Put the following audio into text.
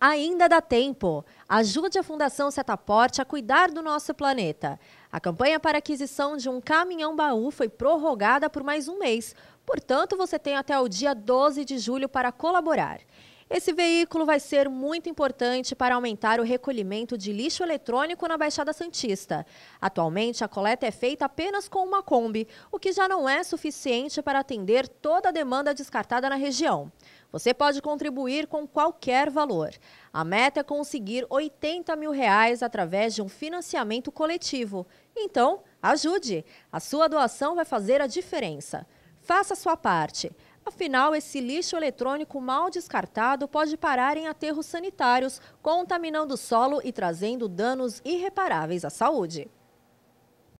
Ainda dá tempo. Ajude a Fundação Setaporte a cuidar do nosso planeta. A campanha para aquisição de um caminhão baú foi prorrogada por mais um mês. Portanto, você tem até o dia 12 de julho para colaborar. Esse veículo vai ser muito importante para aumentar o recolhimento de lixo eletrônico na Baixada Santista. Atualmente, a coleta é feita apenas com uma Kombi, o que já não é suficiente para atender toda a demanda descartada na região. Você pode contribuir com qualquer valor. A meta é conseguir 80 mil reais através de um financiamento coletivo. Então, ajude! A sua doação vai fazer a diferença. Faça sua parte. Afinal, esse lixo eletrônico mal descartado pode parar em aterros sanitários, contaminando o solo e trazendo danos irreparáveis à saúde.